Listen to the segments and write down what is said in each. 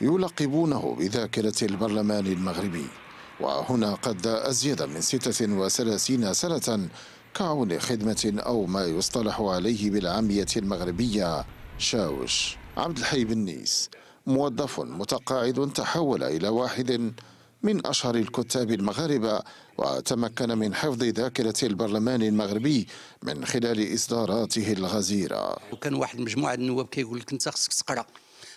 يلقبونه بذاكرة البرلمان المغربي وهنا قد أزيد من 36 سنة كعون خدمة أو ما يصطلح عليه بالعامية المغربية شاوش عبد الحي بن نيس موظف متقاعد تحول إلى واحد من أشهر الكتاب المغاربة وتمكن من حفظ ذاكرة البرلمان المغربي من خلال إصداراته الغزيرة وكان واحد مجموعة النواب كيقول لك أنت خصك تقرأ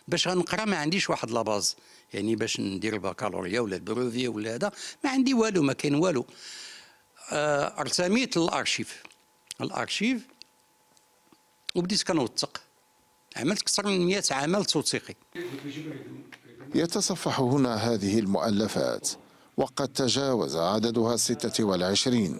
باش غنقرا ما عنديش واحد لاباز يعني باش ندير البكالوريا ولا البروفي ولا هذا ما عندي والو ما كاين والو آه ارتميت للارشيف الارشيف وبديت كنوثق عملت اكثر من 100 عمل توثيقي يتصفح هنا هذه المؤلفات وقد تجاوز عددها 26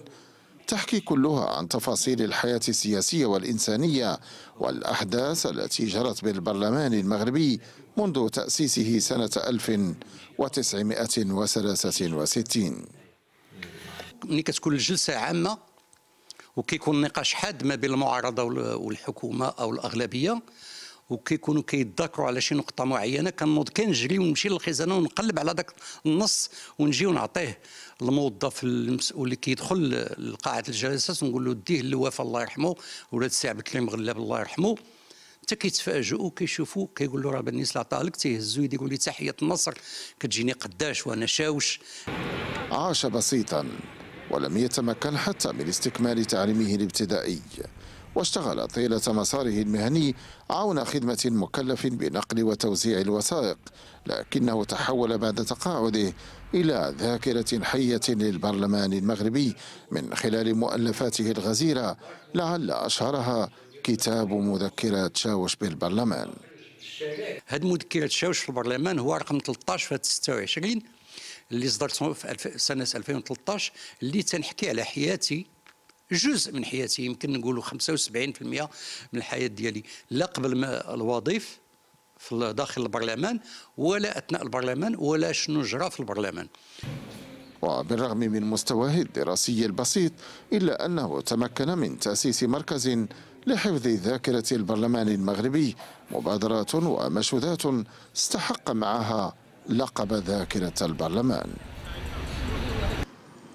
تحكي كلها عن تفاصيل الحياة السياسية والإنسانية والأحداث التي جرت بالبرلمان المغربي منذ تأسيسه سنة 1963 ملي كتكون الجلسة عامة وكيكون نقاش حاد ما بين المعارضة والحكومة أو الأغلبية وكيكونوا كيتذاكروا على شي نقطه معينه كنوض كنجري ونمشي للخزانه ونقلب على ذاك النص ونجي ونعطيه الموظف المسؤول اللي كيدخل لقاعه الجلسات ونقول له ديه اللواف الله يرحمه ولاد السي عبد الكريم غلاب الله يرحمه حتى كيتفاجئوا كيشوفوا كيقول له راه اللي عطاه لك تيهزوا يقول لي تحيه النصر كتجيني قداش وانا شاوش عاش بسيطا ولم يتمكن حتى من استكمال تعليمه الابتدائي واشتغل طيلة مساره المهني عون خدمة مكلف بنقل وتوزيع الوثائق لكنه تحول بعد تقاعده إلى ذاكرة حية للبرلمان المغربي من خلال مؤلفاته الغزيرة لعل أشهرها كتاب مذكرات شاوش بالبرلمان هذه مذكرات شاوش في البرلمان هو رقم 13 في 26 اللي صدرت في سنة 2013 اللي تنحكي على حياتي جزء من حياتي يمكن نقولوا 75% من الحياه ديالي لا قبل ما الوظيف في داخل البرلمان ولا اثناء البرلمان ولا شنو جرى في البرلمان وبالرغم من مستواه الدراسي البسيط إلا أنه تمكن من تأسيس مركز لحفظ ذاكرة البرلمان المغربي مبادرات ومشودات استحق معها لقب ذاكرة البرلمان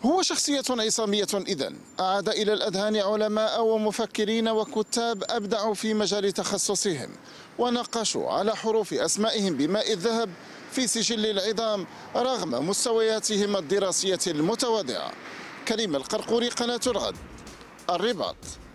هو شخصية عصامية إذا أعاد إلى الأذهان علماء ومفكرين وكتاب أبدعوا في مجال تخصصهم ونقشوا على حروف أسمائهم بماء الذهب في سجل العظام رغم مستوياتهم الدراسية المتواضعة كريم القرقوري قناة الغد الرباط